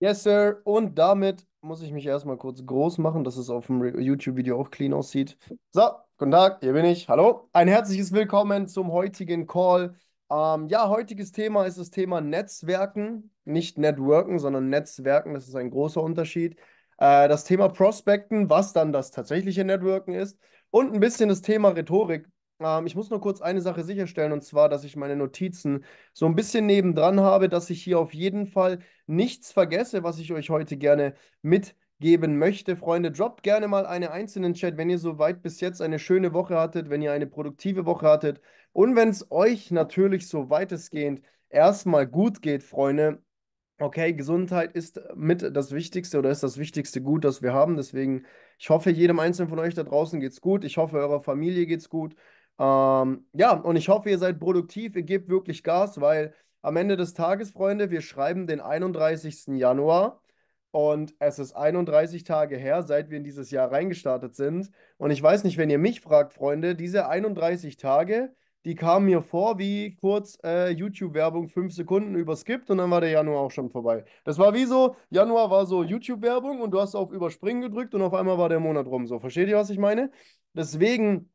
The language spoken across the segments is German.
Yes, sir. Und damit muss ich mich erstmal kurz groß machen, dass es auf dem YouTube-Video auch clean aussieht. So, guten Tag, hier bin ich. Hallo. Ein herzliches Willkommen zum heutigen Call. Ähm, ja, heutiges Thema ist das Thema Netzwerken. Nicht Networken, sondern Netzwerken. Das ist ein großer Unterschied. Äh, das Thema Prospecten, was dann das tatsächliche Networken ist. Und ein bisschen das Thema Rhetorik, ähm, ich muss nur kurz eine Sache sicherstellen, und zwar, dass ich meine Notizen so ein bisschen nebendran habe, dass ich hier auf jeden Fall nichts vergesse, was ich euch heute gerne mitgeben möchte. Freunde, droppt gerne mal einen einzelnen Chat, wenn ihr soweit bis jetzt eine schöne Woche hattet, wenn ihr eine produktive Woche hattet und wenn es euch natürlich so weitestgehend erstmal gut geht, Freunde. Okay, Gesundheit ist mit das Wichtigste oder ist das wichtigste Gut, das wir haben. Deswegen, ich hoffe, jedem Einzelnen von euch da draußen geht's gut. Ich hoffe, eurer Familie geht's gut. Ähm, ja, und ich hoffe, ihr seid produktiv, ihr gebt wirklich Gas, weil am Ende des Tages, Freunde, wir schreiben den 31. Januar und es ist 31 Tage her, seit wir in dieses Jahr reingestartet sind. Und ich weiß nicht, wenn ihr mich fragt, Freunde, diese 31 Tage, die kamen mir vor wie kurz äh, YouTube-Werbung fünf Sekunden überskippt und dann war der Januar auch schon vorbei. Das war wie so, Januar war so YouTube-Werbung und du hast auf Überspringen gedrückt und auf einmal war der Monat rum. So, versteht ihr, was ich meine? Deswegen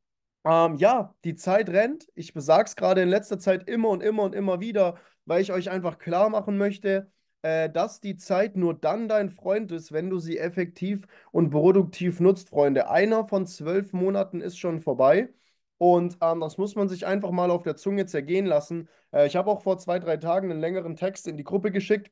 ähm, ja, die Zeit rennt. Ich besage es gerade in letzter Zeit immer und immer und immer wieder, weil ich euch einfach klar machen möchte, äh, dass die Zeit nur dann dein Freund ist, wenn du sie effektiv und produktiv nutzt, Freunde. Einer von zwölf Monaten ist schon vorbei. Und ähm, das muss man sich einfach mal auf der Zunge zergehen lassen. Äh, ich habe auch vor zwei, drei Tagen einen längeren Text in die Gruppe geschickt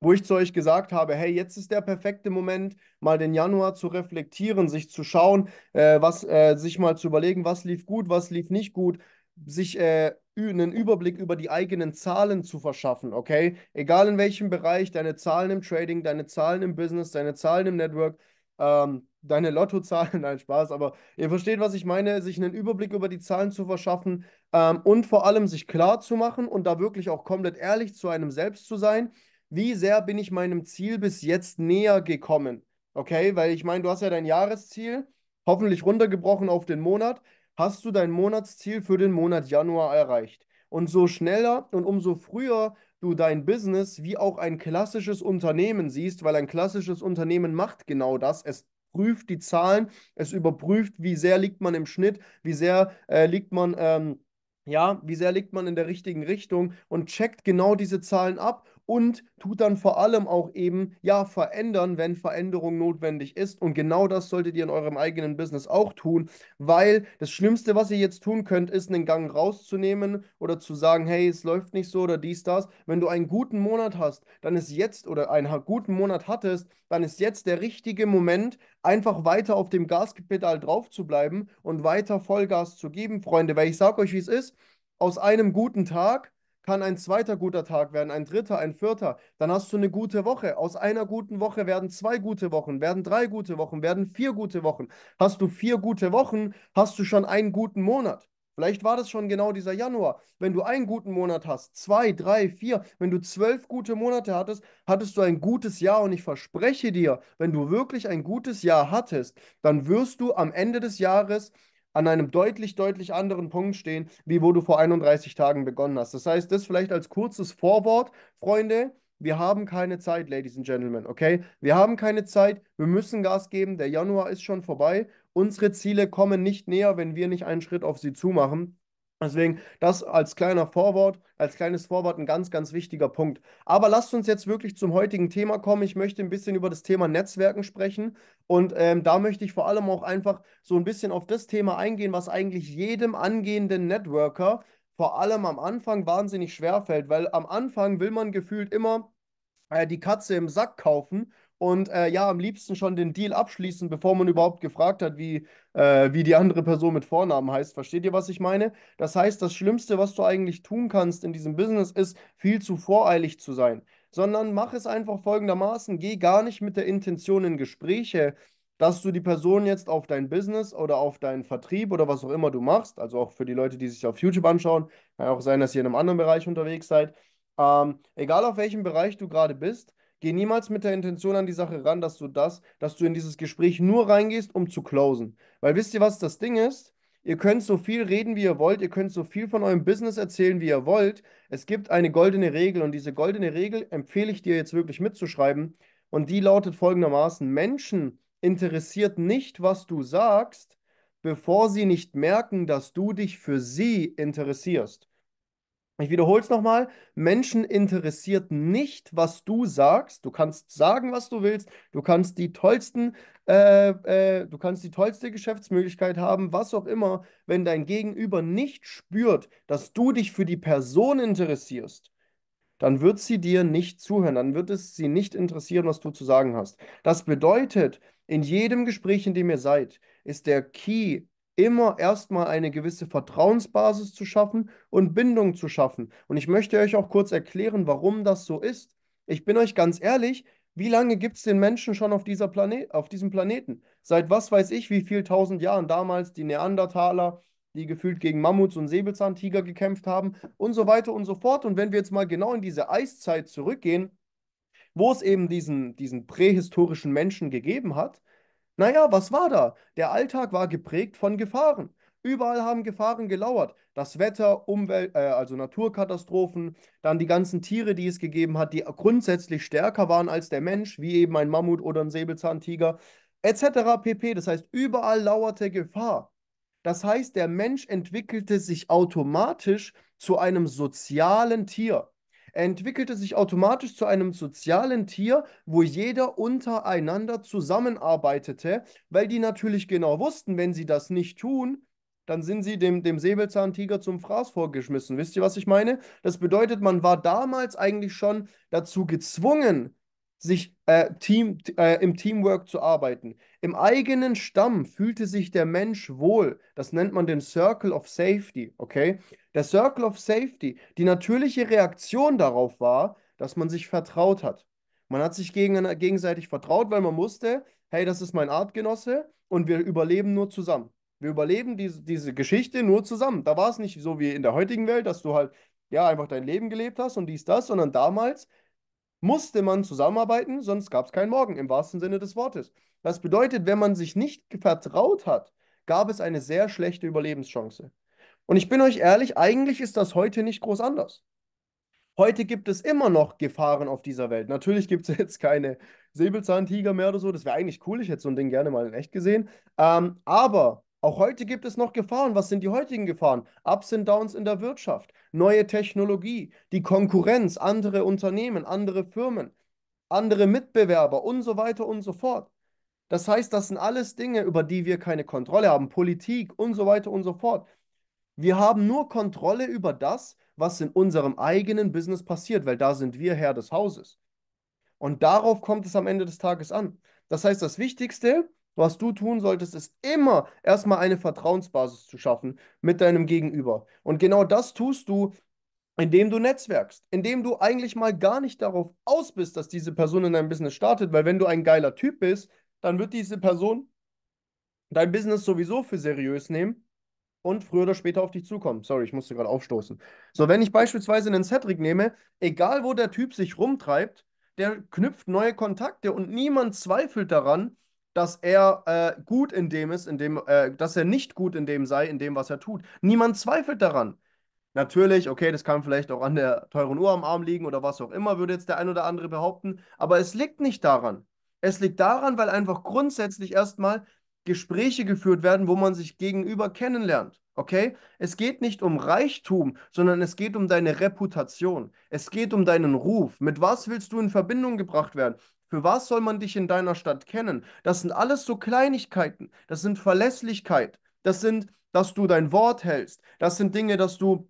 wo ich zu euch gesagt habe, hey, jetzt ist der perfekte Moment, mal den Januar zu reflektieren, sich zu schauen, äh, was, äh, sich mal zu überlegen, was lief gut, was lief nicht gut, sich äh, einen Überblick über die eigenen Zahlen zu verschaffen, okay? Egal in welchem Bereich, deine Zahlen im Trading, deine Zahlen im Business, deine Zahlen im Network, ähm, deine Lottozahlen, nein, Spaß, aber ihr versteht, was ich meine, sich einen Überblick über die Zahlen zu verschaffen ähm, und vor allem sich klar zu machen und da wirklich auch komplett ehrlich zu einem selbst zu sein wie sehr bin ich meinem Ziel bis jetzt näher gekommen? Okay, weil ich meine, du hast ja dein Jahresziel, hoffentlich runtergebrochen auf den Monat, hast du dein Monatsziel für den Monat Januar erreicht. Und so schneller und umso früher du dein Business wie auch ein klassisches Unternehmen siehst, weil ein klassisches Unternehmen macht genau das. Es prüft die Zahlen, es überprüft, wie sehr liegt man im Schnitt, wie sehr äh, liegt man, ähm, ja, wie sehr liegt man in der richtigen Richtung und checkt genau diese Zahlen ab und tut dann vor allem auch eben, ja, verändern, wenn Veränderung notwendig ist. Und genau das solltet ihr in eurem eigenen Business auch tun, weil das Schlimmste, was ihr jetzt tun könnt, ist, einen Gang rauszunehmen oder zu sagen, hey, es läuft nicht so oder dies, das. Wenn du einen guten Monat hast, dann ist jetzt oder einen guten Monat hattest, dann ist jetzt der richtige Moment, einfach weiter auf dem Gaspedal drauf zu bleiben und weiter Vollgas zu geben, Freunde, weil ich sage euch, wie es ist. Aus einem guten Tag kann ein zweiter guter Tag werden, ein dritter, ein vierter. Dann hast du eine gute Woche. Aus einer guten Woche werden zwei gute Wochen, werden drei gute Wochen, werden vier gute Wochen. Hast du vier gute Wochen, hast du schon einen guten Monat. Vielleicht war das schon genau dieser Januar. Wenn du einen guten Monat hast, zwei, drei, vier, wenn du zwölf gute Monate hattest, hattest du ein gutes Jahr. Und ich verspreche dir, wenn du wirklich ein gutes Jahr hattest, dann wirst du am Ende des Jahres an einem deutlich, deutlich anderen Punkt stehen, wie wo du vor 31 Tagen begonnen hast. Das heißt, das vielleicht als kurzes Vorwort, Freunde. Wir haben keine Zeit, Ladies and Gentlemen, okay? Wir haben keine Zeit, wir müssen Gas geben, der Januar ist schon vorbei, unsere Ziele kommen nicht näher, wenn wir nicht einen Schritt auf sie zumachen. Deswegen das als kleiner Vorwort, als kleines Vorwort ein ganz, ganz wichtiger Punkt. Aber lasst uns jetzt wirklich zum heutigen Thema kommen. Ich möchte ein bisschen über das Thema Netzwerken sprechen und ähm, da möchte ich vor allem auch einfach so ein bisschen auf das Thema eingehen, was eigentlich jedem angehenden Networker vor allem am Anfang wahnsinnig schwerfällt, weil am Anfang will man gefühlt immer äh, die Katze im Sack kaufen und äh, ja, am liebsten schon den Deal abschließen, bevor man überhaupt gefragt hat, wie, äh, wie die andere Person mit Vornamen heißt. Versteht ihr, was ich meine? Das heißt, das Schlimmste, was du eigentlich tun kannst in diesem Business, ist, viel zu voreilig zu sein. Sondern mach es einfach folgendermaßen: geh gar nicht mit der Intention in Gespräche, dass du die Person jetzt auf dein Business oder auf deinen Vertrieb oder was auch immer du machst, also auch für die Leute, die sich auf YouTube anschauen, kann auch sein, dass ihr in einem anderen Bereich unterwegs seid. Ähm, egal auf welchem Bereich du gerade bist, Geh niemals mit der Intention an die Sache ran, dass du das, dass du in dieses Gespräch nur reingehst, um zu closen. Weil wisst ihr, was das Ding ist? Ihr könnt so viel reden, wie ihr wollt, ihr könnt so viel von eurem Business erzählen, wie ihr wollt. Es gibt eine goldene Regel und diese goldene Regel empfehle ich dir jetzt wirklich mitzuschreiben. Und die lautet folgendermaßen: Menschen interessiert nicht, was du sagst, bevor sie nicht merken, dass du dich für sie interessierst. Ich wiederhole es nochmal. Menschen interessiert nicht, was du sagst. Du kannst sagen, was du willst. Du kannst die tollsten, äh, äh, du kannst die tollste Geschäftsmöglichkeit haben, was auch immer. Wenn dein Gegenüber nicht spürt, dass du dich für die Person interessierst, dann wird sie dir nicht zuhören. Dann wird es sie nicht interessieren, was du zu sagen hast. Das bedeutet, in jedem Gespräch, in dem ihr seid, ist der Key immer erstmal eine gewisse Vertrauensbasis zu schaffen und Bindung zu schaffen. Und ich möchte euch auch kurz erklären, warum das so ist. Ich bin euch ganz ehrlich, wie lange gibt es den Menschen schon auf, dieser Planet, auf diesem Planeten? Seit was weiß ich, wie viel tausend Jahren damals die Neandertaler, die gefühlt gegen Mammuts und Säbelzahntiger gekämpft haben und so weiter und so fort. Und wenn wir jetzt mal genau in diese Eiszeit zurückgehen, wo es eben diesen, diesen prähistorischen Menschen gegeben hat, naja, was war da? Der Alltag war geprägt von Gefahren. Überall haben Gefahren gelauert. Das Wetter, Umwelt, äh, also Naturkatastrophen, dann die ganzen Tiere, die es gegeben hat, die grundsätzlich stärker waren als der Mensch, wie eben ein Mammut oder ein Säbelzahntiger, etc. pp. Das heißt, überall lauerte Gefahr. Das heißt, der Mensch entwickelte sich automatisch zu einem sozialen Tier. Er entwickelte sich automatisch zu einem sozialen Tier, wo jeder untereinander zusammenarbeitete, weil die natürlich genau wussten, wenn sie das nicht tun, dann sind sie dem, dem Säbelzahntiger zum Fraß vorgeschmissen. Wisst ihr, was ich meine? Das bedeutet, man war damals eigentlich schon dazu gezwungen, sich äh, Team, äh, im Teamwork zu arbeiten. Im eigenen Stamm fühlte sich der Mensch wohl. Das nennt man den Circle of Safety, okay? Der Circle of Safety, die natürliche Reaktion darauf war, dass man sich vertraut hat. Man hat sich gegenseitig vertraut, weil man wusste, hey, das ist mein Artgenosse und wir überleben nur zusammen. Wir überleben diese, diese Geschichte nur zusammen. Da war es nicht so wie in der heutigen Welt, dass du halt ja einfach dein Leben gelebt hast und dies, das, sondern damals musste man zusammenarbeiten, sonst gab es keinen Morgen im wahrsten Sinne des Wortes. Das bedeutet, wenn man sich nicht vertraut hat, gab es eine sehr schlechte Überlebenschance. Und ich bin euch ehrlich, eigentlich ist das heute nicht groß anders. Heute gibt es immer noch Gefahren auf dieser Welt. Natürlich gibt es jetzt keine Säbelzahntiger mehr oder so. Das wäre eigentlich cool. Ich hätte so ein Ding gerne mal in echt gesehen. Ähm, aber auch heute gibt es noch Gefahren. Was sind die heutigen Gefahren? Ups und Downs in der Wirtschaft, neue Technologie, die Konkurrenz, andere Unternehmen, andere Firmen, andere Mitbewerber und so weiter und so fort. Das heißt, das sind alles Dinge, über die wir keine Kontrolle haben, Politik und so weiter und so fort. Wir haben nur Kontrolle über das, was in unserem eigenen Business passiert, weil da sind wir Herr des Hauses. Und darauf kommt es am Ende des Tages an. Das heißt, das Wichtigste, was du tun solltest, ist immer erstmal eine Vertrauensbasis zu schaffen mit deinem Gegenüber. Und genau das tust du, indem du netzwerkst, indem du eigentlich mal gar nicht darauf aus bist, dass diese Person in deinem Business startet, weil wenn du ein geiler Typ bist, dann wird diese Person dein Business sowieso für seriös nehmen und früher oder später auf dich zukommen. Sorry, ich musste gerade aufstoßen. So, wenn ich beispielsweise einen Cedric nehme, egal wo der Typ sich rumtreibt, der knüpft neue Kontakte und niemand zweifelt daran, dass er äh, gut in dem ist, in dem, äh, dass er nicht gut in dem sei, in dem, was er tut. Niemand zweifelt daran. Natürlich, okay, das kann vielleicht auch an der teuren Uhr am Arm liegen oder was auch immer, würde jetzt der ein oder andere behaupten, aber es liegt nicht daran. Es liegt daran, weil einfach grundsätzlich erstmal Gespräche geführt werden, wo man sich gegenüber kennenlernt. Okay? Es geht nicht um Reichtum, sondern es geht um deine Reputation. Es geht um deinen Ruf. Mit was willst du in Verbindung gebracht werden? Für was soll man dich in deiner Stadt kennen? Das sind alles so Kleinigkeiten. Das sind Verlässlichkeit. Das sind, dass du dein Wort hältst. Das sind Dinge, dass du,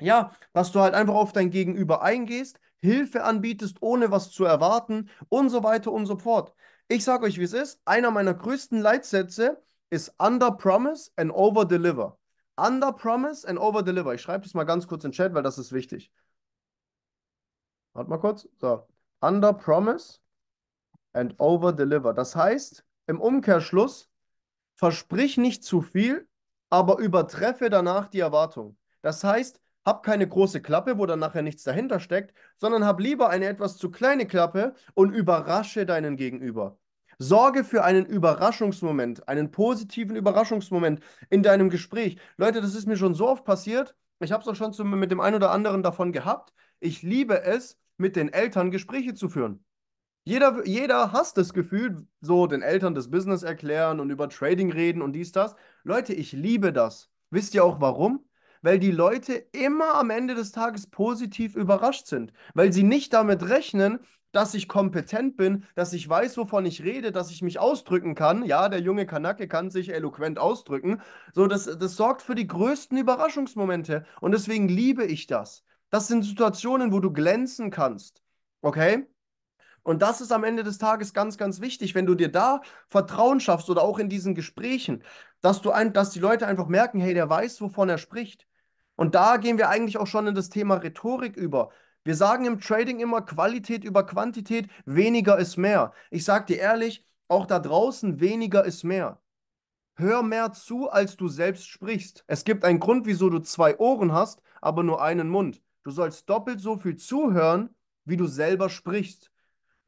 ja, dass du halt einfach auf dein Gegenüber eingehst, Hilfe anbietest, ohne was zu erwarten und so weiter und so fort. Ich sage euch, wie es ist. Einer meiner größten Leitsätze ist Under Promise and Over Deliver. Under Promise and Over Deliver. Ich schreibe das mal ganz kurz in den Chat, weil das ist wichtig. Warte mal kurz. So. Under Promise and Over Deliver. Das heißt, im Umkehrschluss, versprich nicht zu viel, aber übertreffe danach die Erwartung. Das heißt, hab keine große Klappe, wo dann nachher nichts dahinter steckt, sondern hab lieber eine etwas zu kleine Klappe und überrasche deinen Gegenüber. Sorge für einen Überraschungsmoment, einen positiven Überraschungsmoment in deinem Gespräch. Leute, das ist mir schon so oft passiert. Ich habe es auch schon zu, mit dem einen oder anderen davon gehabt. Ich liebe es, mit den Eltern Gespräche zu führen. Jeder, jeder hasst das Gefühl, so den Eltern das Business erklären und über Trading reden und dies, das. Leute, ich liebe das. Wisst ihr auch warum? Weil die Leute immer am Ende des Tages positiv überrascht sind, weil sie nicht damit rechnen, dass ich kompetent bin, dass ich weiß, wovon ich rede, dass ich mich ausdrücken kann. Ja, der junge Kanake kann sich eloquent ausdrücken. So, das, das sorgt für die größten Überraschungsmomente. Und deswegen liebe ich das. Das sind Situationen, wo du glänzen kannst. Okay? Und das ist am Ende des Tages ganz, ganz wichtig, wenn du dir da Vertrauen schaffst oder auch in diesen Gesprächen, dass du ein, dass die Leute einfach merken, hey, der weiß, wovon er spricht. Und da gehen wir eigentlich auch schon in das Thema Rhetorik über. Wir sagen im Trading immer Qualität über Quantität, weniger ist mehr. Ich sage dir ehrlich, auch da draußen weniger ist mehr. Hör mehr zu, als du selbst sprichst. Es gibt einen Grund, wieso du zwei Ohren hast, aber nur einen Mund. Du sollst doppelt so viel zuhören, wie du selber sprichst.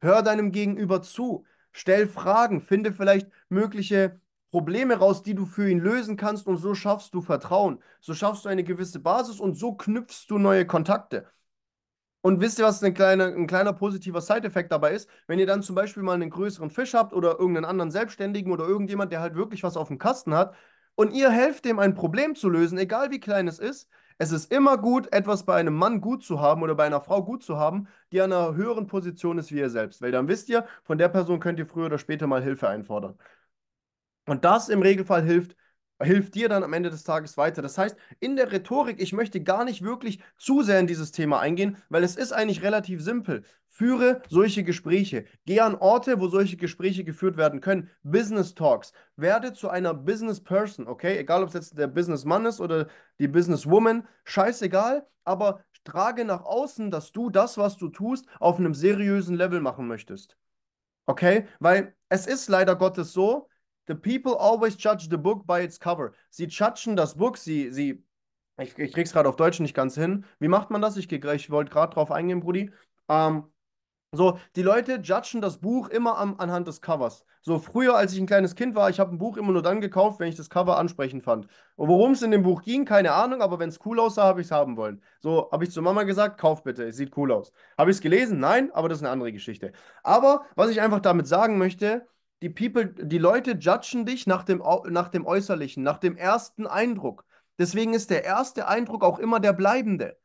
Hör deinem Gegenüber zu. Stell Fragen, finde vielleicht mögliche Probleme raus, die du für ihn lösen kannst und so schaffst du Vertrauen. So schaffst du eine gewisse Basis und so knüpfst du neue Kontakte. Und wisst ihr, was ein kleiner, ein kleiner positiver Side-Effekt dabei ist? Wenn ihr dann zum Beispiel mal einen größeren Fisch habt oder irgendeinen anderen Selbstständigen oder irgendjemand, der halt wirklich was auf dem Kasten hat und ihr helft dem ein Problem zu lösen, egal wie klein es ist, es ist immer gut, etwas bei einem Mann gut zu haben oder bei einer Frau gut zu haben, die an einer höheren Position ist wie ihr selbst. Weil dann wisst ihr, von der Person könnt ihr früher oder später mal Hilfe einfordern. Und das im Regelfall hilft hilft dir dann am Ende des Tages weiter. Das heißt, in der Rhetorik, ich möchte gar nicht wirklich zu sehr in dieses Thema eingehen, weil es ist eigentlich relativ simpel. Führe solche Gespräche. Geh an Orte, wo solche Gespräche geführt werden können. Business Talks. Werde zu einer Business Person, okay? Egal, ob es jetzt der Businessmann ist oder die Businesswoman, scheißegal, aber trage nach außen, dass du das, was du tust, auf einem seriösen Level machen möchtest. Okay? Weil es ist leider Gottes so, The people always judge the book by its cover. Sie judgen das Buch, sie, sie, ich, ich krieg's gerade auf Deutsch nicht ganz hin. Wie macht man das? Ich, ich wollte gerade drauf eingehen, Brudi. Ähm, so, die Leute judgen das Buch immer am, anhand des Covers. So, früher, als ich ein kleines Kind war, ich habe ein Buch immer nur dann gekauft, wenn ich das Cover ansprechend fand. Und worum es in dem Buch ging, keine Ahnung, aber wenn es cool aussah, habe ich es haben wollen. So, habe ich zu Mama gesagt, kauf bitte, es sieht cool aus. Habe ich es gelesen? Nein, aber das ist eine andere Geschichte. Aber was ich einfach damit sagen möchte, die People, die Leute judgen dich nach dem, nach dem Äußerlichen, nach dem ersten Eindruck. Deswegen ist der erste Eindruck auch immer der bleibende.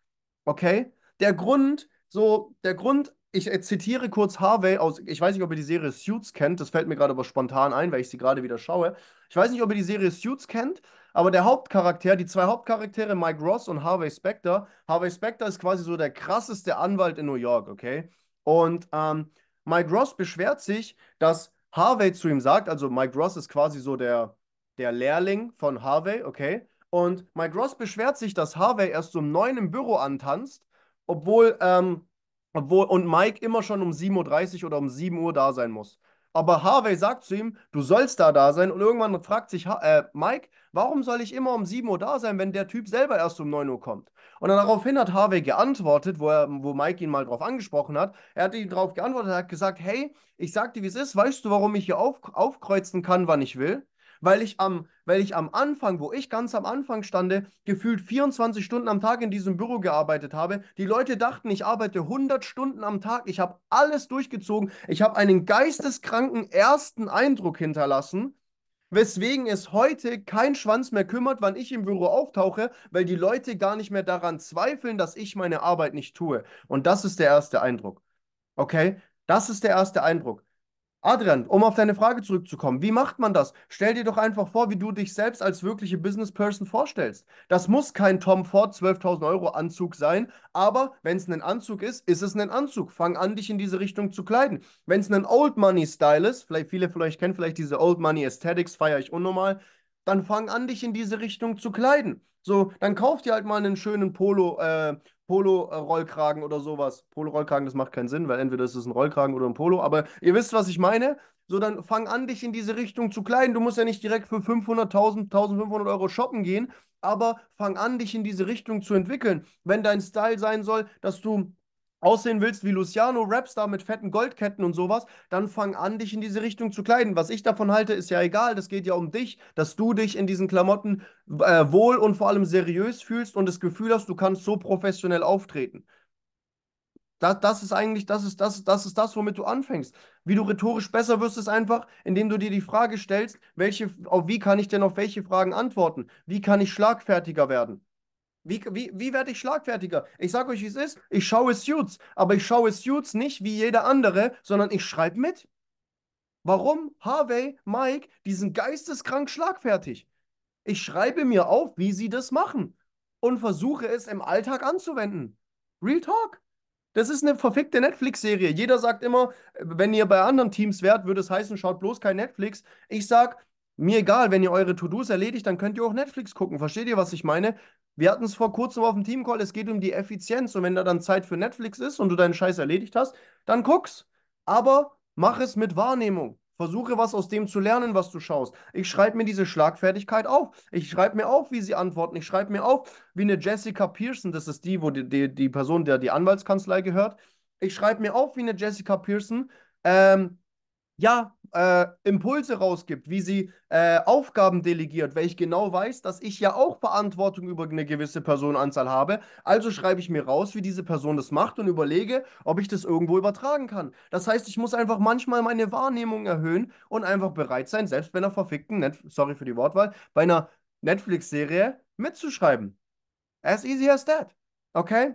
Okay? Der Grund, so, der Grund, ich zitiere kurz Harvey aus, ich weiß nicht, ob ihr die Serie Suits kennt, das fällt mir gerade aber spontan ein, weil ich sie gerade wieder schaue. Ich weiß nicht, ob ihr die Serie Suits kennt, aber der Hauptcharakter, die zwei Hauptcharaktere, Mike Ross und Harvey Specter, Harvey Specter ist quasi so der krasseste Anwalt in New York, okay? Und ähm, Mike Ross beschwert sich, dass Harvey zu ihm sagt, also Mike Ross ist quasi so der, der Lehrling von Harvey, okay? Und Mike Ross beschwert sich, dass Harvey erst um neun im Büro antanzt, obwohl, ähm, obwohl und Mike immer schon um 7.30 Uhr oder um 7 Uhr da sein muss. Aber Harvey sagt zu ihm, du sollst da da sein. Und irgendwann fragt sich äh, Mike, warum soll ich immer um 7 Uhr da sein, wenn der Typ selber erst um 9 Uhr kommt? Und dann daraufhin hat Harvey geantwortet, wo, er, wo Mike ihn mal drauf angesprochen hat. Er hat ihn darauf geantwortet, er hat gesagt, hey, ich sag dir, wie es ist. Weißt du, warum ich hier auf, aufkreuzen kann, wann ich will? weil ich am, weil ich am Anfang, wo ich ganz am Anfang stande, gefühlt 24 Stunden am Tag in diesem Büro gearbeitet habe. Die Leute dachten, ich arbeite 100 Stunden am Tag. Ich habe alles durchgezogen. Ich habe einen geisteskranken ersten Eindruck hinterlassen weswegen es heute kein Schwanz mehr kümmert, wann ich im Büro auftauche, weil die Leute gar nicht mehr daran zweifeln, dass ich meine Arbeit nicht tue. Und das ist der erste Eindruck. Okay? Das ist der erste Eindruck. Adrian, um auf deine Frage zurückzukommen, wie macht man das? Stell dir doch einfach vor, wie du dich selbst als wirkliche Businessperson vorstellst. Das muss kein Tom Ford 12.000 Euro Anzug sein, aber wenn es ein Anzug ist, ist es ein Anzug. Fang an, dich in diese Richtung zu kleiden. Wenn es ein Old Money Style ist, vielleicht viele euch kennen vielleicht diese Old Money Aesthetics, feiere ich unnormal, dann fang an, dich in diese Richtung zu kleiden. So, dann kauf dir halt mal einen schönen Polo, äh, Polo-Rollkragen oder sowas. Polo-Rollkragen, das macht keinen Sinn, weil entweder ist es ein Rollkragen oder ein Polo, aber ihr wisst, was ich meine. So, dann fang an, dich in diese Richtung zu kleiden. Du musst ja nicht direkt für 500.000, 1.500 Euro shoppen gehen, aber fang an, dich in diese Richtung zu entwickeln. Wenn dein Style sein soll, dass du aussehen willst wie Luciano, Rapstar mit fetten Goldketten und sowas, dann fang an, dich in diese Richtung zu kleiden. Was ich davon halte, ist ja egal. Das geht ja um dich, dass du dich in diesen Klamotten äh, wohl und vor allem seriös fühlst und das Gefühl hast, du kannst so professionell auftreten. Das, das ist eigentlich, das ist das, das ist das, womit du anfängst. Wie du rhetorisch besser wirst, ist einfach, indem du dir die Frage stellst, welche, auf wie kann ich denn auf welche Fragen antworten? Wie kann ich schlagfertiger werden? Wie, wie, wie werde ich schlagfertiger? Ich sage euch, wie es ist. Ich schaue Suits, aber ich schaue Suits nicht wie jeder andere, sondern ich schreibe mit. Warum Harvey, Mike, die sind geisteskrank schlagfertig? Ich schreibe mir auf, wie sie das machen und versuche es im Alltag anzuwenden. Real Talk. Das ist eine verfickte Netflix-Serie. Jeder sagt immer, wenn ihr bei anderen Teams wärt, würde es heißen, schaut bloß kein Netflix. Ich sage, mir egal, wenn ihr eure To-Dos erledigt, dann könnt ihr auch Netflix gucken. Versteht ihr, was ich meine? Wir hatten es vor kurzem auf dem Teamcall, es geht um die Effizienz. Und wenn da dann Zeit für Netflix ist und du deinen Scheiß erledigt hast, dann guck's. Aber mach es mit Wahrnehmung. Versuche was aus dem zu lernen, was du schaust. Ich schreibe mir diese Schlagfertigkeit auf. Ich schreibe mir auf, wie sie antworten. Ich schreibe mir auf, wie eine Jessica Pearson, das ist die, wo die, die, die Person, der die Anwaltskanzlei gehört. Ich schreibe mir auf, wie eine Jessica Pearson ähm, ja, äh, Impulse rausgibt, wie sie äh, Aufgaben delegiert, weil ich genau weiß, dass ich ja auch Verantwortung über eine gewisse Personenanzahl habe. Also schreibe ich mir raus, wie diese Person das macht und überlege, ob ich das irgendwo übertragen kann. Das heißt, ich muss einfach manchmal meine Wahrnehmung erhöhen und einfach bereit sein, selbst bei einer verfickten, Net sorry für die Wortwahl, bei einer Netflix-Serie mitzuschreiben. As easy as that. Okay?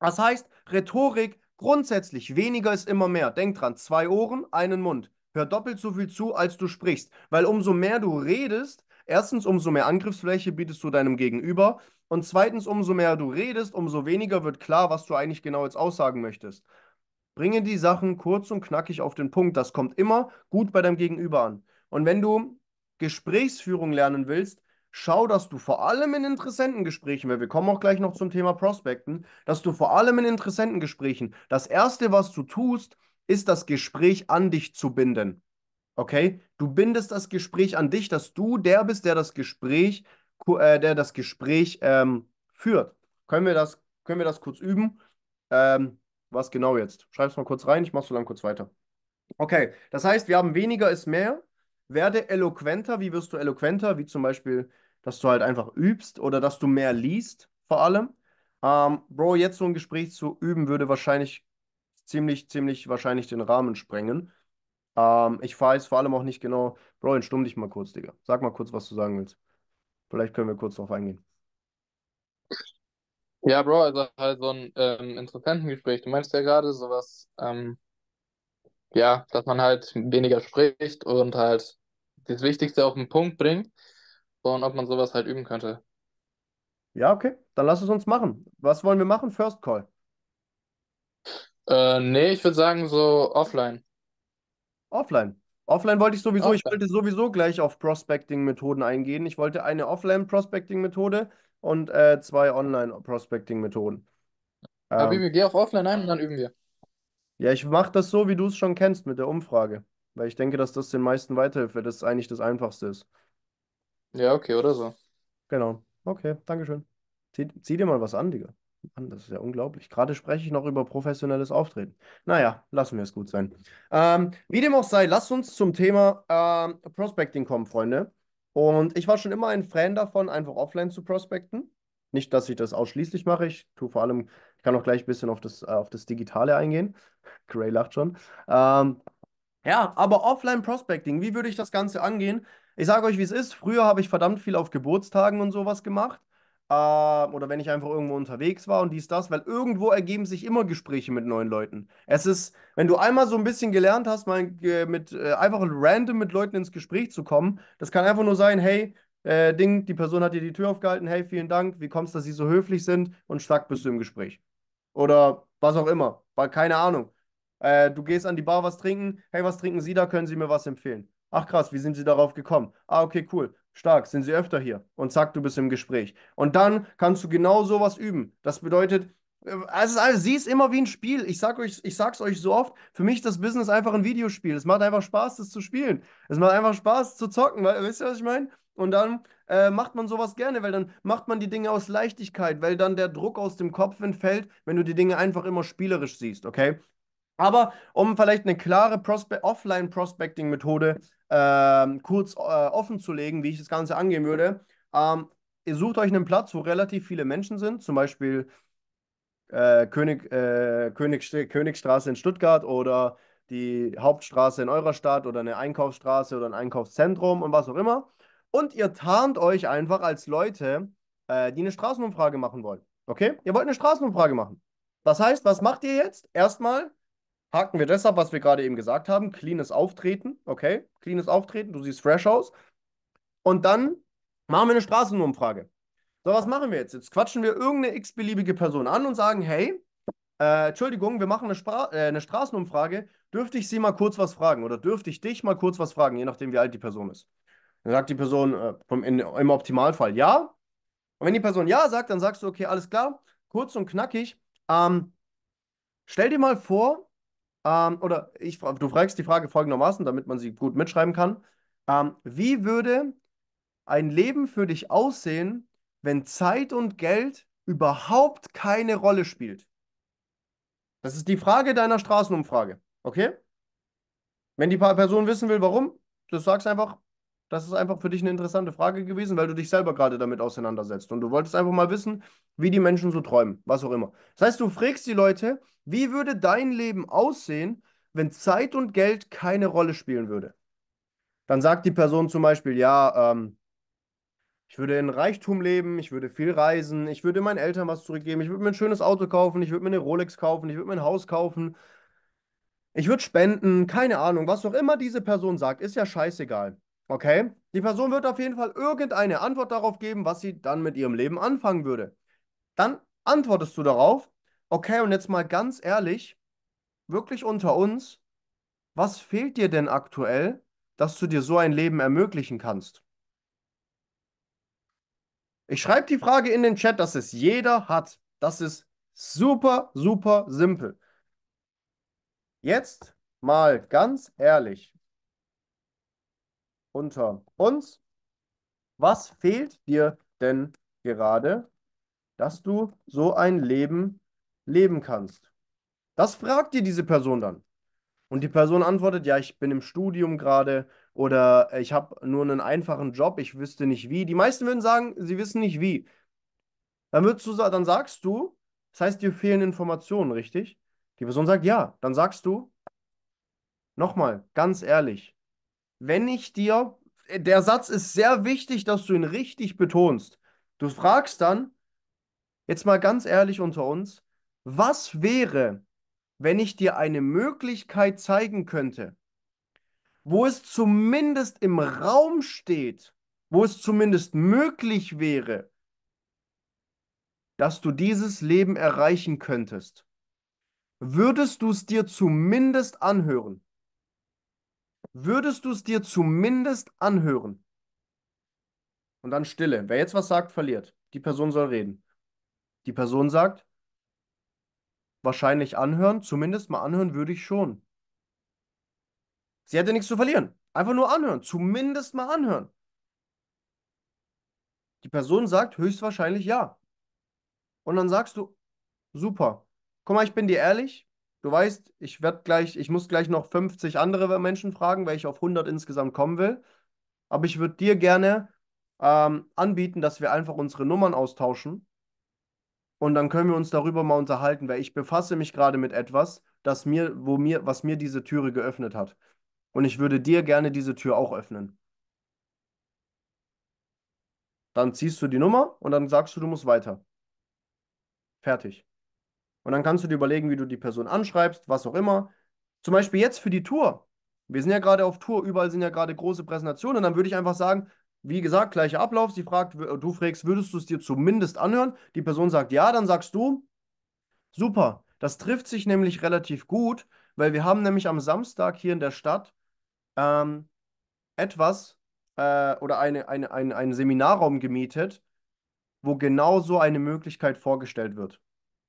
Das heißt, Rhetorik grundsätzlich, weniger ist immer mehr. Denkt dran, zwei Ohren, einen Mund. Hör doppelt so viel zu, als du sprichst. Weil umso mehr du redest, erstens, umso mehr Angriffsfläche bietest du deinem Gegenüber. Und zweitens, umso mehr du redest, umso weniger wird klar, was du eigentlich genau jetzt aussagen möchtest. Bringe die Sachen kurz und knackig auf den Punkt. Das kommt immer gut bei deinem Gegenüber an. Und wenn du Gesprächsführung lernen willst, schau, dass du vor allem in Interessentengesprächen, weil wir kommen auch gleich noch zum Thema Prospecten, dass du vor allem in Interessentengesprächen das Erste, was du tust, ist das Gespräch an dich zu binden. Okay? Du bindest das Gespräch an dich, dass du der bist, der das Gespräch, äh, der das Gespräch ähm, führt. Können wir das, können wir das kurz üben? Ähm, was genau jetzt? Schreib es mal kurz rein, ich mache so lange kurz weiter. Okay, das heißt, wir haben weniger ist mehr. Werde eloquenter. Wie wirst du eloquenter? Wie zum Beispiel, dass du halt einfach übst oder dass du mehr liest, vor allem. Ähm, Bro, jetzt so ein Gespräch zu üben, würde wahrscheinlich ziemlich, ziemlich wahrscheinlich den Rahmen sprengen. Ähm, ich weiß vor allem auch nicht genau. Bro, entstumm dich mal kurz, Digga. Sag mal kurz, was du sagen willst. Vielleicht können wir kurz darauf eingehen. Ja, Bro, also halt so ein ähm, Interessentengespräch. Du meinst ja gerade sowas, ähm, ja, dass man halt weniger spricht und halt das Wichtigste auf den Punkt bringt und ob man sowas halt üben könnte. Ja, okay, dann lass es uns machen. Was wollen wir machen? First Call. Äh, nee, ich würde sagen so offline. Offline. Offline wollte ich sowieso, ich wollte sowieso gleich auf Prospecting-Methoden eingehen. Ich wollte eine Offline-Prospecting-Methode und äh, zwei Online-Prospecting-Methoden. Ähm, Habibi, geh auf offline ein und dann üben wir. ja, ich mache das so, wie du es schon kennst mit der Umfrage, weil ich denke, dass das den meisten weiterhilft, weil das eigentlich das Einfachste ist. Ja, okay, oder so. Genau. Okay, Dankeschön. Zieh, zieh dir mal was an, Digga. Mann, das ist ja unglaublich. Gerade spreche ich noch über professionelles Auftreten. Naja, lassen wir es gut sein. Ähm, wie dem auch sei, lasst uns zum Thema ähm, Prospecting kommen, Freunde. Und ich war schon immer ein Fan davon, einfach offline zu prospecten. Nicht, dass ich das ausschließlich mache. Ich tue vor allem, ich kann auch gleich ein bisschen auf das, äh, auf das Digitale eingehen. Gray lacht schon. Ähm, ja, aber offline Prospecting, wie würde ich das Ganze angehen? Ich sage euch, wie es ist. Früher habe ich verdammt viel auf Geburtstagen und sowas gemacht äh, oder wenn ich einfach irgendwo unterwegs war und dies, das, weil irgendwo ergeben sich immer Gespräche mit neuen Leuten. Es ist, wenn du einmal so ein bisschen gelernt hast, mal äh, mit äh, einfach random mit Leuten ins Gespräch zu kommen, das kann einfach nur sein, hey, äh, Ding, die Person hat dir die Tür aufgehalten, hey, vielen Dank, wie kommst du, dass sie so höflich sind und stark bist du im Gespräch. Oder was auch immer, weil keine Ahnung. Äh, du gehst an die Bar was trinken, hey, was trinken Sie da, können Sie mir was empfehlen? Ach krass, wie sind Sie darauf gekommen? Ah, okay, cool. Stark, sind sie öfter hier und zack, du bist im Gespräch. Und dann kannst du genau sowas üben. Das bedeutet, also, also sieh äh, es immer wie ein Spiel. Ich sag euch, ich sag's euch so oft. Für mich ist das Business einfach ein Videospiel. Es macht einfach Spaß, das zu spielen. Es macht einfach Spaß zu zocken. Weil, wisst ihr, was ich meine? Und dann äh, macht man sowas gerne, weil dann macht man die Dinge aus Leichtigkeit, weil dann der Druck aus dem Kopf entfällt, wenn du die Dinge einfach immer spielerisch siehst, okay? Aber um vielleicht eine klare Prospe Offline-Prospecting-Methode ähm, kurz äh, offen zu legen, wie ich das Ganze angehen würde, ähm, ihr sucht euch einen Platz, wo relativ viele Menschen sind, zum Beispiel äh, König, äh, König, Königstraße in Stuttgart oder die Hauptstraße in eurer Stadt oder eine Einkaufsstraße oder ein Einkaufszentrum und was auch immer. Und ihr tarnt euch einfach als Leute, äh, die eine Straßenumfrage machen wollen. Okay? Ihr wollt eine Straßenumfrage machen. Das heißt, was macht ihr jetzt? Erstmal haken wir das ab, was wir gerade eben gesagt haben. Cleanes Auftreten, okay? Cleanes Auftreten, du siehst fresh aus. Und dann machen wir eine Straßenumfrage. So, was machen wir jetzt? Jetzt quatschen wir irgendeine x-beliebige Person an und sagen, hey, äh, Entschuldigung, wir machen eine, Spra äh, eine Straßenumfrage. Dürfte ich Sie mal kurz was fragen oder dürfte ich dich mal kurz was fragen, je nachdem, wie alt die Person ist? Dann sagt die Person äh, vom, in, im Optimalfall ja. Und wenn die Person ja sagt, dann sagst du, okay, alles klar, kurz und knackig. Ähm, stell dir mal vor, ähm, oder ich, du fragst die Frage folgendermaßen, damit man sie gut mitschreiben kann. Ähm, wie würde ein Leben für dich aussehen, wenn Zeit und Geld überhaupt keine Rolle spielt? Das ist die Frage deiner Straßenumfrage, okay? Wenn die Person wissen will, warum, du sagst einfach, das ist einfach für dich eine interessante Frage gewesen, weil du dich selber gerade damit auseinandersetzt. Und du wolltest einfach mal wissen, wie die Menschen so träumen, was auch immer. Das heißt, du fragst die Leute, wie würde dein Leben aussehen, wenn Zeit und Geld keine Rolle spielen würde? Dann sagt die Person zum Beispiel, ja, ähm, ich würde in Reichtum leben, ich würde viel reisen, ich würde meinen Eltern was zurückgeben, ich würde mir ein schönes Auto kaufen, ich würde mir eine Rolex kaufen, ich würde mir ein Haus kaufen, ich würde spenden, keine Ahnung, was auch immer diese Person sagt, ist ja scheißegal. Okay? Die Person wird auf jeden Fall irgendeine Antwort darauf geben, was sie dann mit ihrem Leben anfangen würde. Dann antwortest du darauf, okay, und jetzt mal ganz ehrlich, wirklich unter uns, was fehlt dir denn aktuell, dass du dir so ein Leben ermöglichen kannst? Ich schreibe die Frage in den Chat, dass es jeder hat. Das ist super, super simpel. Jetzt mal ganz ehrlich, unter uns. Was fehlt dir denn gerade, dass du so ein Leben leben kannst? Das fragt dir diese Person dann. Und die Person antwortet, ja, ich bin im Studium gerade oder ich habe nur einen einfachen Job, ich wüsste nicht wie. Die meisten würden sagen, sie wissen nicht wie. Dann, würdest du, dann sagst du, das heißt, dir fehlen Informationen, richtig? Die Person sagt ja. Dann sagst du, nochmal, ganz ehrlich, wenn ich dir, äh, der Satz ist sehr wichtig, dass du ihn richtig betonst. Du fragst dann, jetzt mal ganz ehrlich unter uns, was wäre, wenn ich dir eine Möglichkeit zeigen könnte, wo es zumindest im Raum steht, wo es zumindest möglich wäre, dass du dieses Leben erreichen könntest, würdest du es dir zumindest anhören? würdest du es dir zumindest anhören? Und dann Stille. Wer jetzt was sagt, verliert. Die Person soll reden. Die Person sagt, wahrscheinlich anhören, zumindest mal anhören würde ich schon. Sie hätte nichts zu verlieren. Einfach nur anhören, zumindest mal anhören. Die Person sagt höchstwahrscheinlich ja. Und dann sagst du, super. Guck mal, ich bin dir ehrlich, Du weißt, ich werde gleich, ich muss gleich noch 50 andere Menschen fragen, weil ich auf 100 insgesamt kommen will. Aber ich würde dir gerne ähm, anbieten, dass wir einfach unsere Nummern austauschen und dann können wir uns darüber mal unterhalten, weil ich befasse mich gerade mit etwas, das mir, wo mir, was mir diese Türe geöffnet hat. Und ich würde dir gerne diese Tür auch öffnen. Dann ziehst du die Nummer und dann sagst du, du musst weiter. Fertig. Und dann kannst du dir überlegen, wie du die Person anschreibst, was auch immer. Zum Beispiel jetzt für die Tour. Wir sind ja gerade auf Tour, überall sind ja gerade große Präsentationen. Und dann würde ich einfach sagen, wie gesagt, gleicher Ablauf. Sie fragt, du fragst, würdest du es dir zumindest anhören? Die Person sagt ja, dann sagst du, super. Das trifft sich nämlich relativ gut, weil wir haben nämlich am Samstag hier in der Stadt ähm, etwas äh, oder eine, eine, eine, einen Seminarraum gemietet, wo genau so eine Möglichkeit vorgestellt wird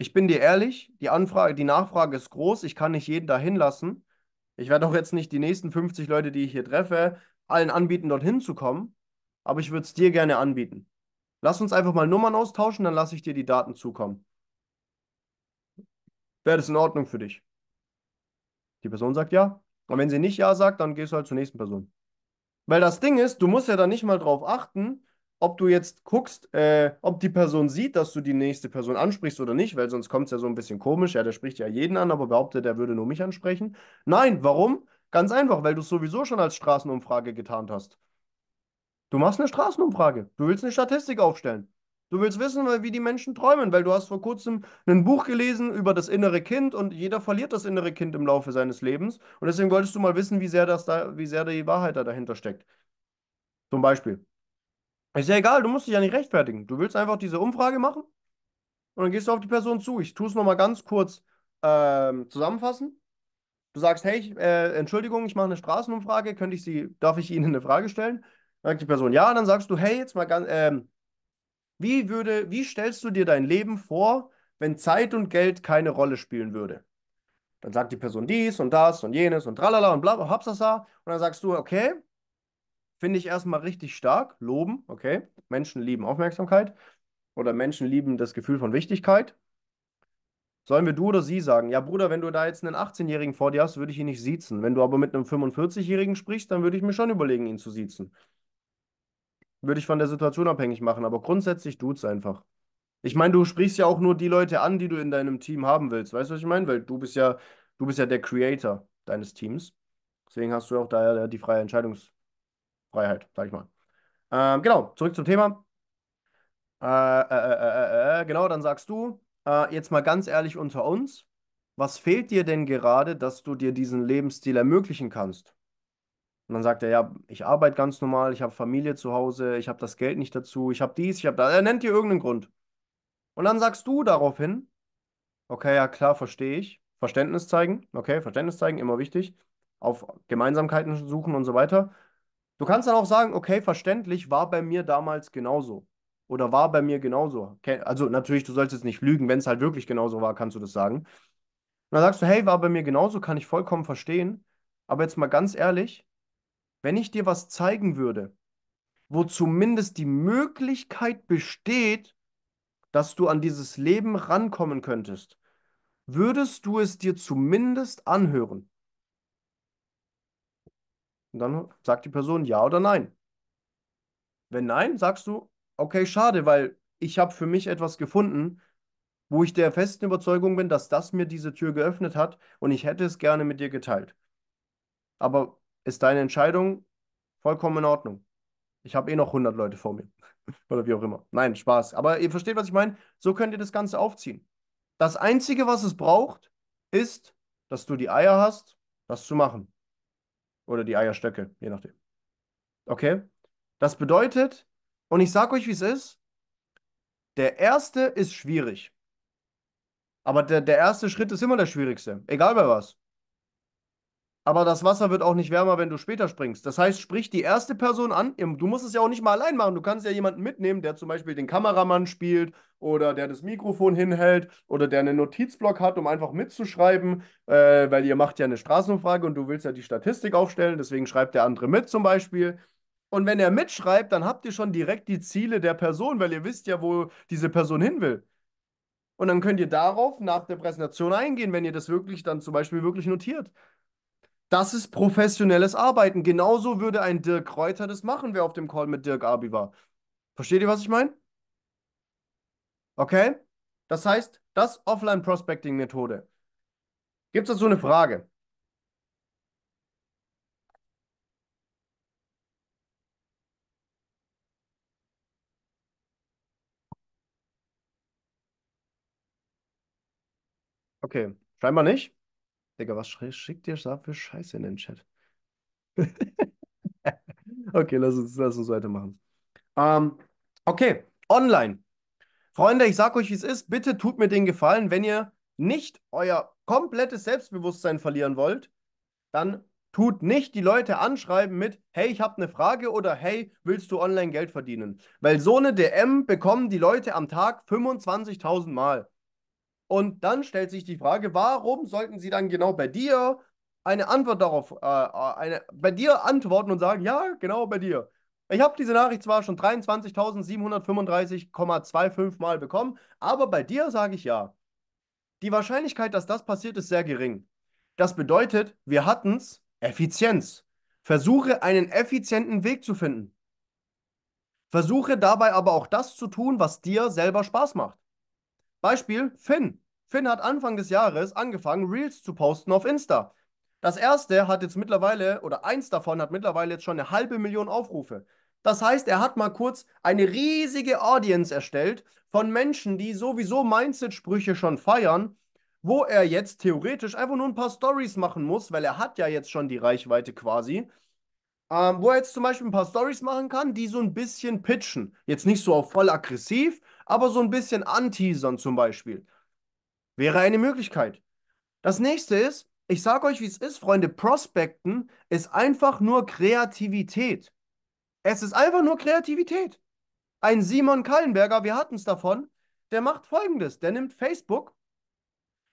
ich bin dir ehrlich, die Anfrage, die Nachfrage ist groß, ich kann nicht jeden dahin lassen. Ich werde auch jetzt nicht die nächsten 50 Leute, die ich hier treffe, allen anbieten, dorthin zu kommen, aber ich würde es dir gerne anbieten. Lass uns einfach mal Nummern austauschen, dann lasse ich dir die Daten zukommen. Wäre das in Ordnung für dich? Die Person sagt ja. Und wenn sie nicht ja sagt, dann gehst du halt zur nächsten Person. Weil das Ding ist, du musst ja dann nicht mal drauf achten, ob du jetzt guckst, äh, ob die Person sieht, dass du die nächste Person ansprichst oder nicht, weil sonst kommt es ja so ein bisschen komisch. Ja, der spricht ja jeden an, aber behauptet, er würde nur mich ansprechen. Nein, warum? Ganz einfach, weil du es sowieso schon als Straßenumfrage getarnt hast. Du machst eine Straßenumfrage. Du willst eine Statistik aufstellen. Du willst wissen, wie die Menschen träumen, weil du hast vor kurzem ein Buch gelesen über das innere Kind und jeder verliert das innere Kind im Laufe seines Lebens. Und deswegen wolltest du mal wissen, wie sehr, das da, wie sehr die Wahrheit da dahinter steckt. Zum Beispiel. Ist ja egal, du musst dich ja nicht rechtfertigen. Du willst einfach diese Umfrage machen und dann gehst du auf die Person zu. Ich tue es nochmal ganz kurz ähm, zusammenfassen. Du sagst, hey, ich, äh, Entschuldigung, ich mache eine Straßenumfrage, könnte ich sie, darf ich Ihnen eine Frage stellen? Dann sagt die Person ja, dann sagst du, hey, jetzt mal ganz, ähm, wie würde, wie stellst du dir dein Leben vor, wenn Zeit und Geld keine Rolle spielen würde? Dann sagt die Person dies und das und jenes und tralala und bla, bla, bla, bla, bla. und dann sagst du, okay, Finde ich erstmal richtig stark. Loben, okay. Menschen lieben Aufmerksamkeit oder Menschen lieben das Gefühl von Wichtigkeit. Sollen wir du oder sie sagen? Ja, Bruder, wenn du da jetzt einen 18-Jährigen vor dir hast, würde ich ihn nicht siezen. Wenn du aber mit einem 45-Jährigen sprichst, dann würde ich mir schon überlegen, ihn zu siezen. Würde ich von der Situation abhängig machen, aber grundsätzlich tut's einfach. Ich meine, du sprichst ja auch nur die Leute an, die du in deinem Team haben willst. Weißt du, was ich meine? Weil du bist ja, du bist ja der Creator deines Teams. Deswegen hast du auch da ja die freie Entscheidungs- Freiheit, sag ich mal. Ähm, genau, zurück zum Thema. Äh, äh, äh, genau, dann sagst du, jetzt mal ganz ehrlich unter uns, was fehlt dir denn gerade, dass du dir diesen Lebensstil ermöglichen kannst? Und dann sagt er, ja, ich arbeite ganz normal, ich habe Familie zu Hause, ich habe das Geld nicht dazu, ich habe dies, ich habe das. Er nennt dir irgendeinen Grund. Und dann sagst du daraufhin, okay, ja klar, verstehe ich. Verständnis zeigen, okay, Verständnis zeigen, immer wichtig. Auf Gemeinsamkeiten suchen und so weiter. Du kannst dann auch sagen, okay, verständlich, war bei mir damals genauso. Oder war bei mir genauso. Also natürlich, du sollst jetzt nicht lügen, wenn es halt wirklich genauso war, kannst du das sagen. Und dann sagst du, hey, war bei mir genauso, kann ich vollkommen verstehen. Aber jetzt mal ganz ehrlich, wenn ich dir was zeigen würde, wo zumindest die Möglichkeit besteht, dass du an dieses Leben rankommen könntest, würdest du es dir zumindest anhören? Und dann sagt die Person ja oder nein. Wenn nein, sagst du, okay, schade, weil ich habe für mich etwas gefunden, wo ich der festen Überzeugung bin, dass das mir diese Tür geöffnet hat und ich hätte es gerne mit dir geteilt. Aber ist deine Entscheidung vollkommen in Ordnung? Ich habe eh noch 100 Leute vor mir. Oder wie auch immer. Nein, Spaß. Aber ihr versteht, was ich meine. So könnt ihr das Ganze aufziehen. Das Einzige, was es braucht, ist, dass du die Eier hast, das zu machen. Oder die Eierstöcke, je nachdem. Okay? Das bedeutet, und ich sage euch, wie es ist, der erste ist schwierig. Aber der, der erste Schritt ist immer der schwierigste, egal bei was. Aber das Wasser wird auch nicht wärmer, wenn du später springst. Das heißt, sprich die erste Person an. Du musst es ja auch nicht mal allein machen. Du kannst ja jemanden mitnehmen, der zum Beispiel den Kameramann spielt oder der das Mikrofon hinhält oder der einen Notizblock hat, um einfach mitzuschreiben, äh, weil ihr macht ja eine Straßenumfrage und du willst ja die Statistik aufstellen. Deswegen schreibt der andere mit zum Beispiel. Und wenn er mitschreibt, dann habt ihr schon direkt die Ziele der Person, weil ihr wisst ja, wo diese Person hin will. Und dann könnt ihr darauf nach der Präsentation eingehen, wenn ihr das wirklich dann zum Beispiel wirklich notiert. Das ist professionelles Arbeiten. Genauso würde ein Dirk Kräuter das machen, wer auf dem Call mit Dirk Abi war. Versteht ihr, was ich meine? Okay? Das heißt, das Offline-Prospecting-Methode. Gibt es dazu eine Frage? Okay, scheinbar nicht. Digga, was schickt ihr da für Scheiße in den Chat? Okay, lass uns, lass uns weitermachen. Ähm, okay, online. Freunde, ich sag euch, wie es ist. Bitte tut mir den Gefallen, wenn ihr nicht euer komplettes Selbstbewusstsein verlieren wollt, dann tut nicht die Leute anschreiben mit, hey, ich habe eine Frage oder hey, willst du online Geld verdienen? Weil so eine DM bekommen die Leute am Tag 25.000 Mal. Und dann stellt sich die Frage, warum sollten sie dann genau bei dir eine Antwort darauf, äh, äh eine, bei dir antworten und sagen, ja, genau bei dir. Ich habe diese Nachricht zwar schon 23.735,25 Mal bekommen, aber bei dir sage ich ja. Die Wahrscheinlichkeit, dass das passiert, ist sehr gering. Das bedeutet, wir hatten es, Effizienz. Versuche einen effizienten Weg zu finden. Versuche dabei aber auch das zu tun, was dir selber Spaß macht. Beispiel Finn. Finn hat Anfang des Jahres angefangen, Reels zu posten auf Insta. Das erste hat jetzt mittlerweile, oder eins davon hat mittlerweile jetzt schon eine halbe Million Aufrufe. Das heißt, er hat mal kurz eine riesige Audience erstellt von Menschen, die sowieso Mindset-Sprüche schon feiern, wo er jetzt theoretisch einfach nur ein paar Stories machen muss, weil er hat ja jetzt schon die Reichweite quasi. Ähm, wo er jetzt zum Beispiel ein paar Stories machen kann, die so ein bisschen pitchen. Jetzt nicht so auf voll aggressiv, aber so ein bisschen anteasern zum Beispiel. Wäre eine Möglichkeit. Das nächste ist, ich sage euch, wie es ist, Freunde, Prospecten ist einfach nur Kreativität. Es ist einfach nur Kreativität. Ein Simon Kallenberger, wir hatten es davon, der macht folgendes. Der nimmt Facebook,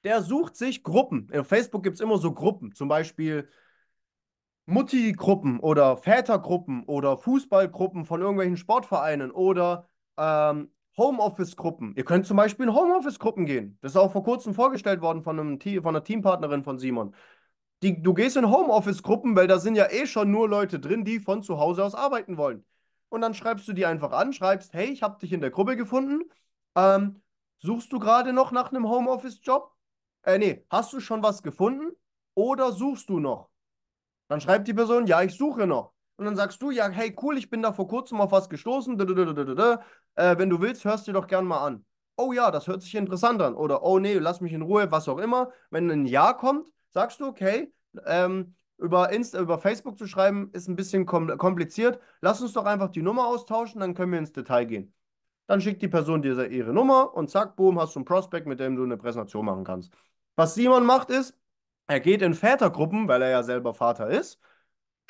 der sucht sich Gruppen. In Facebook gibt es immer so Gruppen, zum Beispiel Mutti-Gruppen oder Vätergruppen oder Fußballgruppen von irgendwelchen Sportvereinen oder ähm, Homeoffice-Gruppen. Ihr könnt zum Beispiel in Homeoffice-Gruppen gehen. Das ist auch vor kurzem vorgestellt worden von, einem, Te von einer Teampartnerin von Simon. Die, du gehst in Homeoffice-Gruppen, weil da sind ja eh schon nur Leute drin, die von zu Hause aus arbeiten wollen. Und dann schreibst du die einfach an, schreibst, hey, ich habe dich in der Gruppe gefunden. Ähm, suchst du gerade noch nach einem Homeoffice-Job? Äh, nee, hast du schon was gefunden oder suchst du noch? Dann schreibt die Person, ja, ich suche noch. Und dann sagst du, ja, hey, cool, ich bin da vor kurzem auf was gestoßen. Äh, wenn du willst, hörst du dir doch gern mal an. Oh ja, das hört sich interessant an. Oder oh nee, lass mich in Ruhe, was auch immer. Wenn ein Ja kommt, sagst du, okay, ähm, über, Insta, über Facebook zu schreiben, ist ein bisschen kompliziert. Lass uns doch einfach die Nummer austauschen, dann können wir ins Detail gehen. Dann schickt die Person dir ihre Nummer und zack, boom, hast du einen Prospekt, mit dem du eine Präsentation machen kannst. Was Simon macht ist, er geht in Vätergruppen, weil er ja selber Vater ist,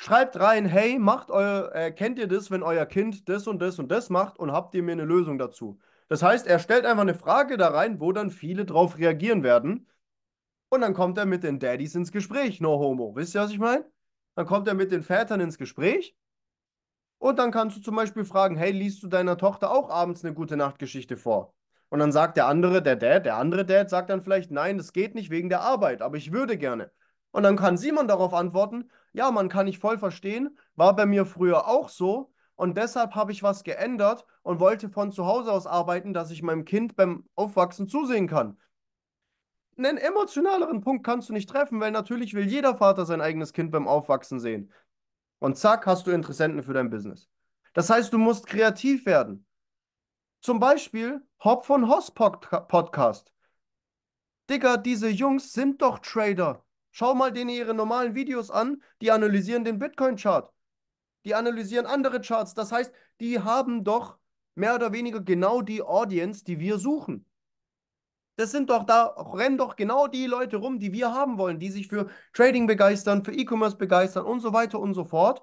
Schreibt rein, hey, macht euer, äh, kennt ihr das, wenn euer Kind das und das und das macht und habt ihr mir eine Lösung dazu? Das heißt, er stellt einfach eine Frage da rein, wo dann viele drauf reagieren werden. Und dann kommt er mit den Daddies ins Gespräch, no homo. Wisst ihr, was ich meine? Dann kommt er mit den Vätern ins Gespräch. Und dann kannst du zum Beispiel fragen, hey, liest du deiner Tochter auch abends eine gute Nachtgeschichte vor? Und dann sagt der andere, der Dad, der andere Dad sagt dann vielleicht, nein, das geht nicht wegen der Arbeit, aber ich würde gerne. Und dann kann Simon darauf antworten, ja, man kann ich voll verstehen. War bei mir früher auch so. Und deshalb habe ich was geändert und wollte von zu Hause aus arbeiten, dass ich meinem Kind beim Aufwachsen zusehen kann. Einen emotionaleren Punkt kannst du nicht treffen, weil natürlich will jeder Vater sein eigenes Kind beim Aufwachsen sehen. Und zack, hast du Interessenten für dein Business. Das heißt, du musst kreativ werden. Zum Beispiel Hop von Hoss Podcast. Digga, diese Jungs sind doch Trader. Schau mal denen ihre normalen Videos an, die analysieren den Bitcoin-Chart. Die analysieren andere Charts. Das heißt, die haben doch mehr oder weniger genau die Audience, die wir suchen. Das sind doch, da rennen doch genau die Leute rum, die wir haben wollen, die sich für Trading begeistern, für E-Commerce begeistern und so weiter und so fort.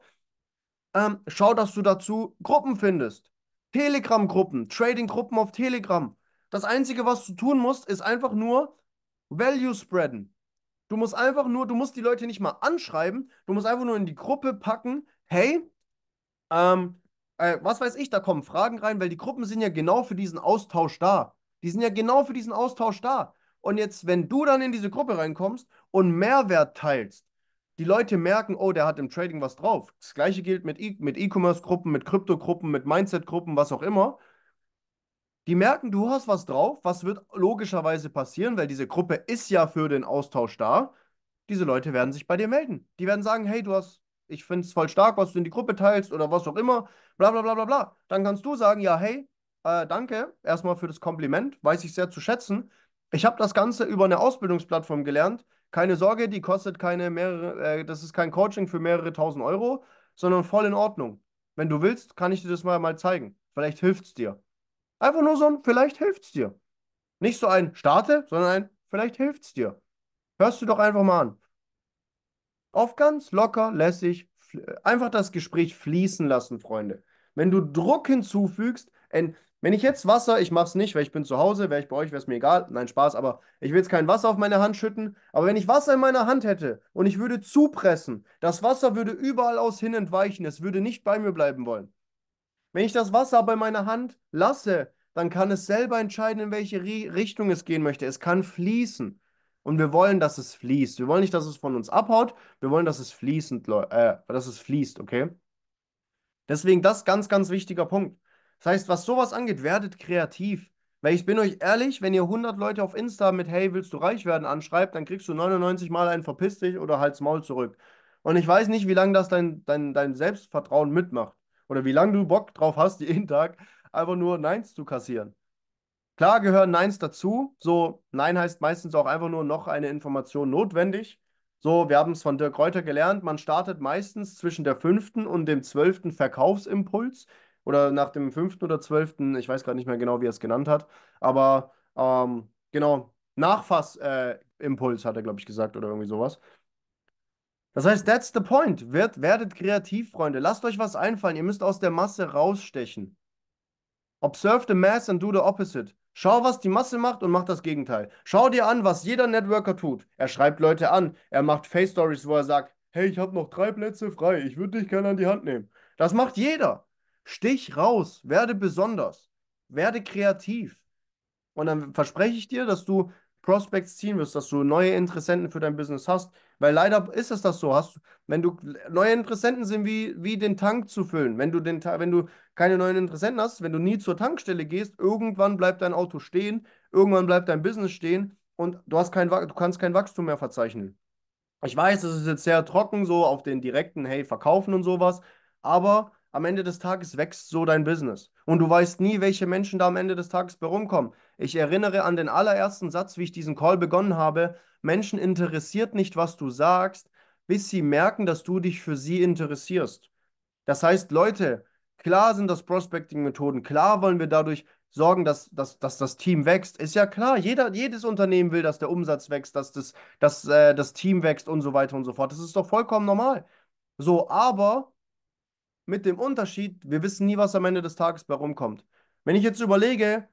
Ähm, schau, dass du dazu Gruppen findest. Telegram-Gruppen, Trading-Gruppen auf Telegram. Das Einzige, was du tun musst, ist einfach nur Value spreaden. Du musst einfach nur, du musst die Leute nicht mal anschreiben, du musst einfach nur in die Gruppe packen, hey, ähm, äh, was weiß ich, da kommen Fragen rein, weil die Gruppen sind ja genau für diesen Austausch da. Die sind ja genau für diesen Austausch da. Und jetzt, wenn du dann in diese Gruppe reinkommst und Mehrwert teilst, die Leute merken, oh, der hat im Trading was drauf. Das gleiche gilt mit E-Commerce-Gruppen, mit Krypto-Gruppen, mit Mindset-Gruppen, was auch immer. Die merken, du hast was drauf, was wird logischerweise passieren, weil diese Gruppe ist ja für den Austausch da. Diese Leute werden sich bei dir melden. Die werden sagen, hey, du hast, ich finde es voll stark, was du in die Gruppe teilst oder was auch immer, bla bla bla bla bla. Dann kannst du sagen, ja, hey, äh, danke erstmal für das Kompliment, weiß ich sehr zu schätzen. Ich habe das Ganze über eine Ausbildungsplattform gelernt. Keine Sorge, die kostet keine mehrere, äh, das ist kein Coaching für mehrere tausend Euro, sondern voll in Ordnung. Wenn du willst, kann ich dir das mal, mal zeigen. Vielleicht hilft es dir. Einfach nur so ein, vielleicht hilft's dir. Nicht so ein starte, sondern ein, vielleicht hilft's dir. Hörst du doch einfach mal an. Auf ganz locker, lässig, einfach das Gespräch fließen lassen, Freunde. Wenn du Druck hinzufügst, ein, wenn ich jetzt Wasser, ich mach's nicht, weil ich bin zu Hause, wäre ich bei euch, wäre es mir egal. Nein, Spaß, aber ich will jetzt kein Wasser auf meine Hand schütten. Aber wenn ich Wasser in meiner Hand hätte und ich würde zupressen, das Wasser würde überall aus hin entweichen, es würde nicht bei mir bleiben wollen. Wenn ich das Wasser bei meiner Hand lasse, dann kann es selber entscheiden, in welche Richtung es gehen möchte. Es kann fließen. Und wir wollen, dass es fließt. Wir wollen nicht, dass es von uns abhaut. Wir wollen, dass es fließend, äh, dass es fließt, okay? Deswegen das ganz, ganz wichtiger Punkt. Das heißt, was sowas angeht, werdet kreativ. Weil ich bin euch ehrlich, wenn ihr 100 Leute auf Insta mit Hey, willst du reich werden anschreibt, dann kriegst du 99 Mal einen Verpiss dich oder halt's Maul zurück. Und ich weiß nicht, wie lange das dein, dein, dein Selbstvertrauen mitmacht oder wie lange du Bock drauf hast, jeden Tag einfach nur Neins zu kassieren. Klar gehören Neins dazu. So, Nein heißt meistens auch einfach nur noch eine Information notwendig. So, wir haben es von Dirk Reuter gelernt, man startet meistens zwischen der fünften und dem zwölften Verkaufsimpuls oder nach dem fünften oder zwölften, ich weiß gerade nicht mehr genau, wie er es genannt hat, aber ähm, genau, Nachfassimpuls äh, hat er, glaube ich, gesagt oder irgendwie sowas. Das heißt, that's the point. Werd, werdet kreativ, Freunde. Lasst euch was einfallen. Ihr müsst aus der Masse rausstechen. Observe the mass and do the opposite. Schau, was die Masse macht und mach das Gegenteil. Schau dir an, was jeder Networker tut. Er schreibt Leute an. Er macht Face Stories, wo er sagt, hey, ich habe noch drei Plätze frei. Ich würde dich gerne an die Hand nehmen. Das macht jeder. Stich raus. Werde besonders. Werde kreativ. Und dann verspreche ich dir, dass du Prospects ziehen wirst, dass du neue Interessenten für dein Business hast. Weil leider ist es das so, hast, wenn du neue Interessenten sind wie, wie den Tank zu füllen. Wenn du, den, wenn du keine neuen Interessenten hast, wenn du nie zur Tankstelle gehst, irgendwann bleibt dein Auto stehen, irgendwann bleibt dein Business stehen und du, hast kein, du kannst kein Wachstum mehr verzeichnen. Ich weiß, es ist jetzt sehr trocken, so auf den direkten, hey, verkaufen und sowas, aber am Ende des Tages wächst so dein Business. Und du weißt nie, welche Menschen da am Ende des Tages bei rumkommen. Ich erinnere an den allerersten Satz, wie ich diesen Call begonnen habe. Menschen interessiert nicht, was du sagst, bis sie merken, dass du dich für sie interessierst. Das heißt, Leute, klar sind das Prospecting-Methoden, klar wollen wir dadurch sorgen, dass, dass, dass das Team wächst. Ist ja klar, jeder, jedes Unternehmen will, dass der Umsatz wächst, dass das, dass, äh, das Team wächst und so weiter und so fort. Das ist doch vollkommen normal. So, aber mit dem Unterschied, wir wissen nie, was am Ende des Tages bei rumkommt. Wenn ich jetzt überlege,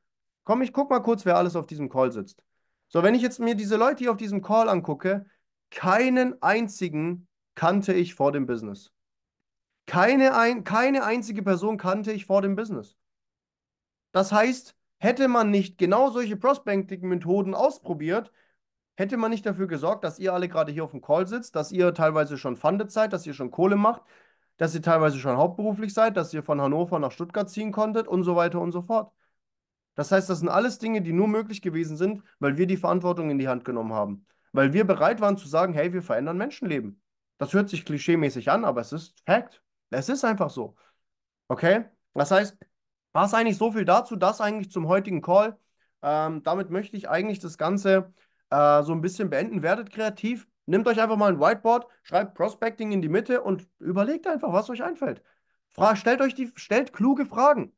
Komm, ich guck mal kurz, wer alles auf diesem Call sitzt. So, wenn ich jetzt mir diese Leute hier auf diesem Call angucke, keinen einzigen kannte ich vor dem Business. Keine, ein, keine einzige Person kannte ich vor dem Business. Das heißt, hätte man nicht genau solche Prospecting-Methoden ausprobiert, hätte man nicht dafür gesorgt, dass ihr alle gerade hier auf dem Call sitzt, dass ihr teilweise schon Funded seid, dass ihr schon Kohle macht, dass ihr teilweise schon hauptberuflich seid, dass ihr von Hannover nach Stuttgart ziehen konntet und so weiter und so fort. Das heißt, das sind alles Dinge, die nur möglich gewesen sind, weil wir die Verantwortung in die Hand genommen haben. Weil wir bereit waren zu sagen, hey, wir verändern Menschenleben. Das hört sich klischeemäßig an, aber es ist Fact. Es ist einfach so. Okay? Das heißt, war es eigentlich so viel dazu, das eigentlich zum heutigen Call. Ähm, damit möchte ich eigentlich das Ganze äh, so ein bisschen beenden. Werdet kreativ. Nehmt euch einfach mal ein Whiteboard, schreibt Prospecting in die Mitte und überlegt einfach, was euch einfällt. Fra stellt euch die, stellt kluge Fragen.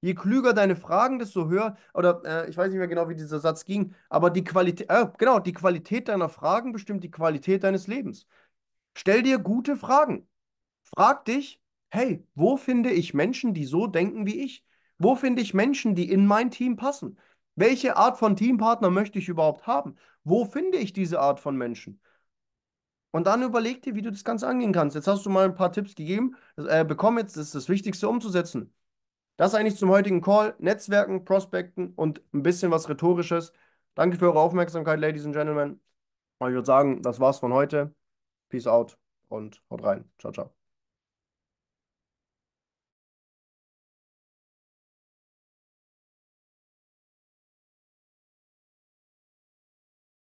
Je klüger deine Fragen, desto höher, oder äh, ich weiß nicht mehr genau, wie dieser Satz ging, aber die Qualität, äh, genau, die Qualität deiner Fragen bestimmt die Qualität deines Lebens. Stell dir gute Fragen. Frag dich, hey, wo finde ich Menschen, die so denken wie ich? Wo finde ich Menschen, die in mein Team passen? Welche Art von Teampartner möchte ich überhaupt haben? Wo finde ich diese Art von Menschen? Und dann überleg dir, wie du das Ganze angehen kannst. Jetzt hast du mal ein paar Tipps gegeben, äh, bekommen, jetzt ist das Wichtigste umzusetzen. Das eigentlich zum heutigen Call. Netzwerken, Prospekten und ein bisschen was Rhetorisches. Danke für eure Aufmerksamkeit, Ladies and Gentlemen. Ich würde sagen, das war's von heute. Peace out und haut rein. Ciao, ciao.